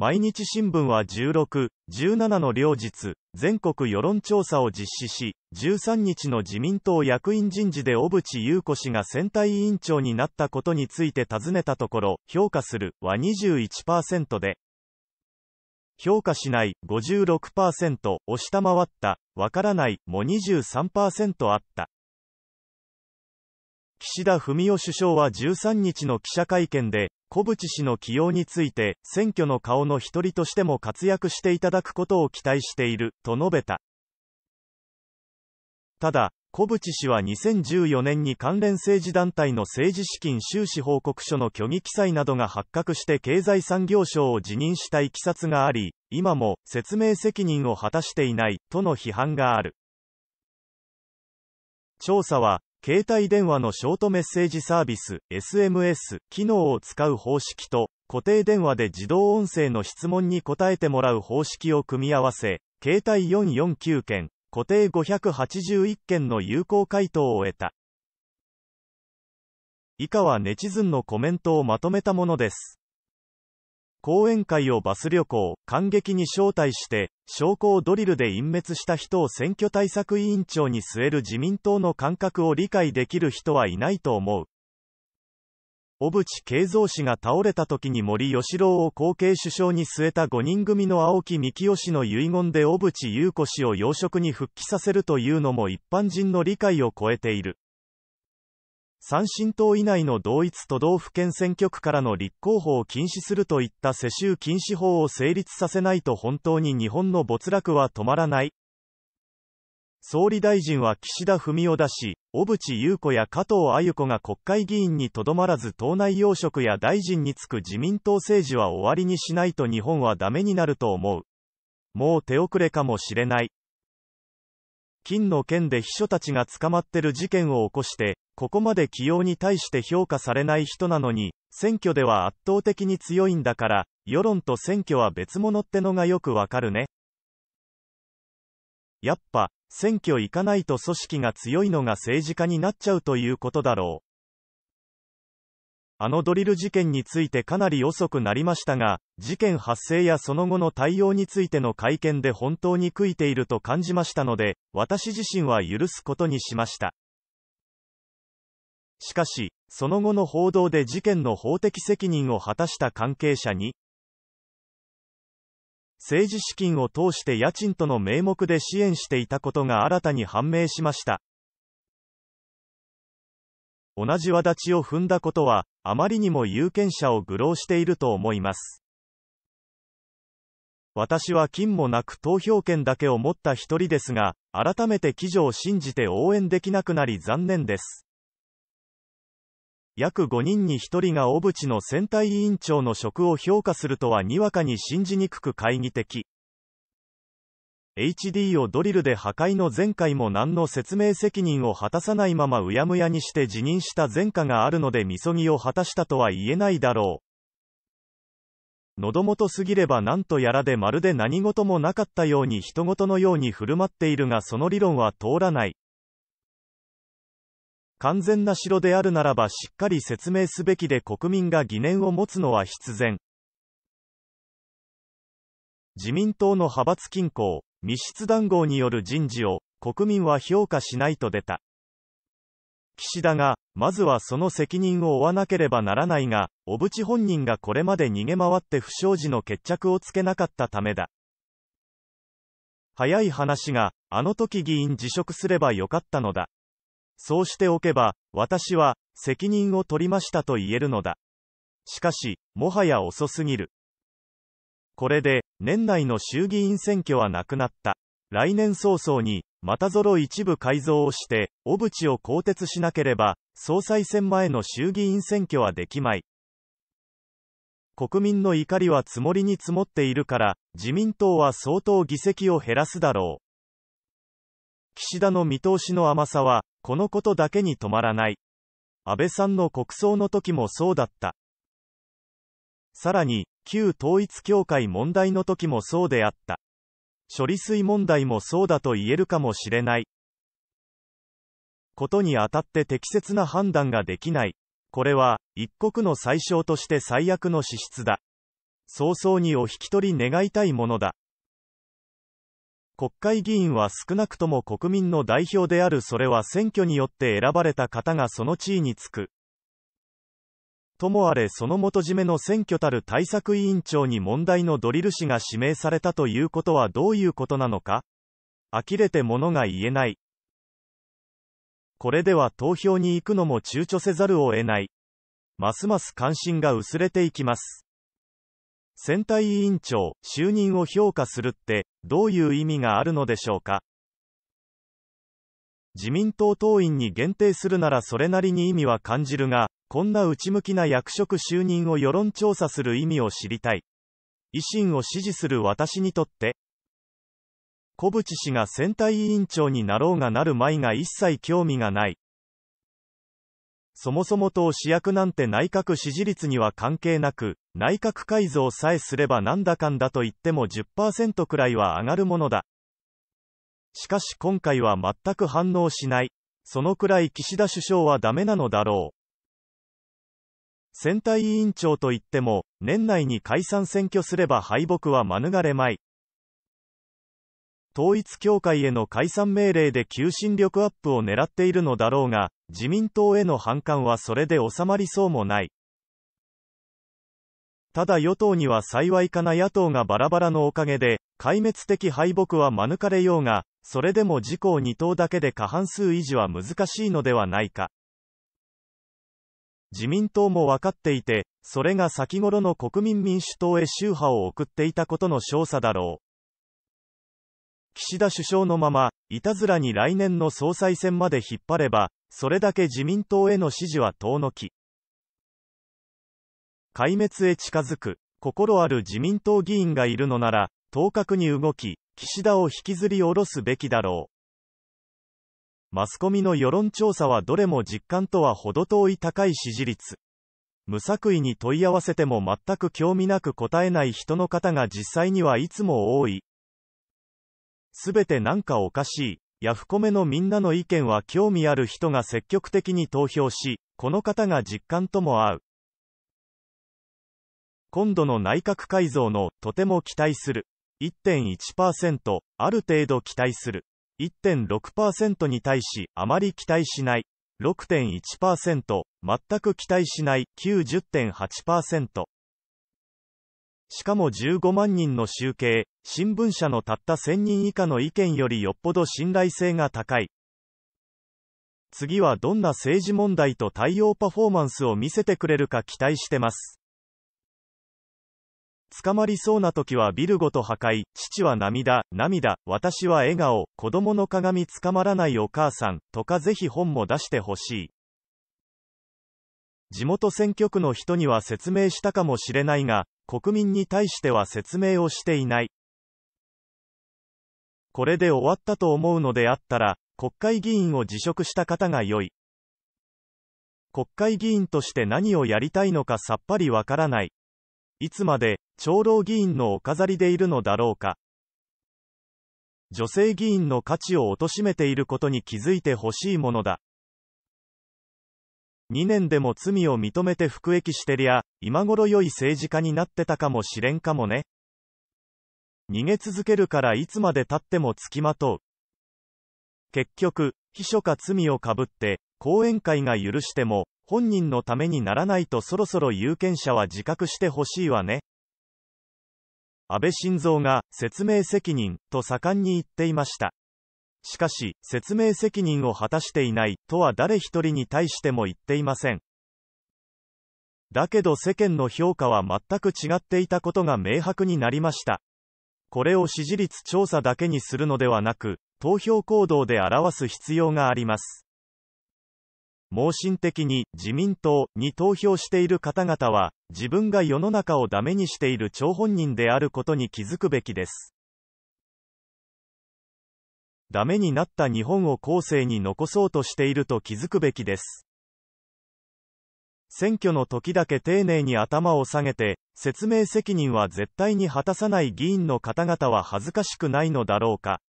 毎日新聞は16、17の両日、全国世論調査を実施し、13日の自民党役員人事で小渕優子氏が選対委員長になったことについて尋ねたところ、評価するは21%で、評価しない56%を下回った、わからないも23%あった。岸田文雄首相は13日の記者会見で、小渕氏の起用について、選挙の顔の一人としても活躍していただくことを期待している、と述べた。ただ、小渕氏は2014年に関連政治団体の政治資金収支報告書の虚偽記載などが発覚して経済産業省を辞任したいきさつがあり、今も説明責任を果たしていないとの批判がある。調査は、携帯電話のショートメッセージサービス SMS 機能を使う方式と固定電話で自動音声の質問に答えてもらう方式を組み合わせ携帯449件固定581件の有効回答を得た以下はネチズンのコメントをまとめたものです講演会をバス旅行、感激に招待して、証拠をドリルで隠滅した人を選挙対策委員長に据える自民党の感覚を理解できる人はいないと思う。小渕恵三氏が倒れた時に森喜朗を後継首相に据えた5人組の青木幹雄氏の遺言で小渕優子氏を要職に復帰させるというのも一般人の理解を超えている。三親党以内の同一都道府県選挙区からの立候補を禁止するといった世襲禁止法を成立させないと本当に日本の没落は止まらない。総理大臣は岸田文雄だし、小渕優子や加藤鮎子が国会議員にとどまらず党内要職や大臣に就く自民党政治は終わりにしないと日本はダメになると思う。もう手遅れかもしれない。金の件で秘書たちが捕まってる事件を起こして、ここまで起用に対して評価されない人なのに、選挙では圧倒的に強いんだから、世論と選挙は別物ってのがよくわかるね。やっぱ、選挙行かないと組織が強いのが政治家になっちゃうということだろう。あのドリル事件についてかなり遅くなりましたが、事件発生やその後の対応についての会見で本当に悔いていると感じましたので、私自身は許すことにしました。しかし、その後の報道で事件の法的責任を果たした関係者に、政治資金を通して家賃との名目で支援していたことが新たに判明しました。同じ輪ちを踏んだことは、あまりにも有権者を愚弄していると思います。私は金もなく投票権だけを持った一人ですが、改めて記事を信じて応援できなくなり残念です。約5人に1人が小渕の選対委員長の職を評価するとはにわかに信じにくく懐疑的。HD をドリルで破壊の前回も何の説明責任を果たさないままうやむやにして辞任した前科があるのでみそぎを果たしたとは言えないだろう。喉元すぎれば何とやらでまるで何事もなかったように人事のように振る舞っているがその理論は通らない。完全な城であるならばしっかり説明すべきで国民が疑念を持つのは必然。自民党の派閥均衡、密室談合による人事を国民は評価しないと出た。岸田が、まずはその責任を負わなければならないが、小渕本人がこれまで逃げ回って不祥事の決着をつけなかったためだ。早い話が、あの時議員辞職すればよかったのだ。そうしておけば、私は、責任を取りましたと言えるのだ。しかし、もはや遅すぎる。これで、年内の衆議院選挙はなくなった。来年早々に、またぞろ一部改造をして、小渕を更迭しなければ、総裁選前の衆議院選挙はできまい。国民の怒りは積もりに積もっているから、自民党は相当議席を減らすだろう。岸田の見通しの甘さは、このことだけに止まらない。安倍さんの国葬の時もそうだった。さらに、旧統一教会問題の時もそうであった。処理水問題もそうだと言えるかもしれない。ことにあたって適切な判断ができない。これは、一国の最小として最悪の資質だ。早々にお引き取り願いたいものだ。国会議員は少なくとも国民の代表であるそれは選挙によって選ばれた方がその地位につく。ともあれその元締めの選挙たる対策委員長に問題のドリル氏が指名されたということはどういうことなのか呆れて物が言えない。これでは投票に行くのも躊躇せざるを得ない。ますます関心が薄れていきます。選対委員長、就任を評価するって、どういう意味があるのでしょうか。自民党党員に限定するならそれなりに意味は感じるが、こんな内向きな役職就任を世論調査する意味を知りたい。維新を支持する私にとって、小渕氏が選対委員長になろうがなる前が一切興味がない。そもそも党主役なんて内閣支持率には関係なく、内閣改造さえすればなんだかんだと言っても10%くらいは上がるものだ。しかし今回は全く反応しない。そのくらい岸田首相はダメなのだろう。選対委員長といっても、年内に解散選挙すれば敗北は免れまい。統一教会への解散命令で求心力アップを狙っているのだろうが、自民党への反感はそれで収まりそうもない。ただ与党には幸いかな野党がバラバラのおかげで、壊滅的敗北は免れようが、それでも自公2党だけで過半数維持は難しいのではないか。自民党も分かっていて、それが先頃の国民民主党へ宗派を送っていたことの証左だろう。岸田首相のまま、いたずらに来年の総裁選まで引っ張れば、それだけ自民党への支持は遠のき、壊滅へ近づく、心ある自民党議員がいるのなら、当確に動き、岸田を引きずり下ろすべきだろう。マスコミの世論調査はどれも実感とは程遠い高い支持率。無作為に問い合わせても全く興味なく答えない人の方が実際にはいつも多い。すべてなんかおかしい。ヤフコメのみんなの意見は興味ある人が積極的に投票し、この方が実感とも合う。今度の内閣改造の、とても期待する。1.1%、ある程度期待する。1.6%に対し、あまり期待しない。6.1%、全く期待しない。90.8%。しかも15万人の集計、新聞社のたった1000人以下の意見よりよっぽど信頼性が高い。次はどんな政治問題と対応パフォーマンスを見せてくれるか期待してます。捕まりそうな時はビルごと破壊、父は涙、涙、私は笑顔、子供の鏡捕まらないお母さん、とかぜひ本も出してほしい。地元選挙区の人には説明したかもしれないが、国民に対しては説明をしていない。これで終わったと思うのであったら、国会議員を辞職した方が良い。国会議員として何をやりたいのかさっぱりわからない。いつまで、長老議員のお飾りでいるのだろうか。女性議員の価値を貶めていることに気づいてほしいものだ。2年でも罪を認めて服役してりゃ、今頃良い政治家になってたかもしれんかもね。逃げ続けるからいつまで経ってもつきまとう。結局、秘書か罪をかぶって、後援会が許しても、本人のためにならないとそろそろ有権者は自覚してほしいわね。安倍晋三が説明責任と盛んに言っていました。しかし、説明責任を果たしていない、とは誰一人に対しても言っていません。だけど世間の評価は全く違っていたことが明白になりました。これを支持率調査だけにするのではなく、投票行動で表す必要があります。盲信的に自民党に投票している方々は、自分が世の中をダメにしている張本人であることに気づくべきです。ダメになった日本を後世に残そうとしていると気づくべきです。選挙の時だけ丁寧に頭を下げて、説明責任は絶対に果たさない議員の方々は恥ずかしくないのだろうか。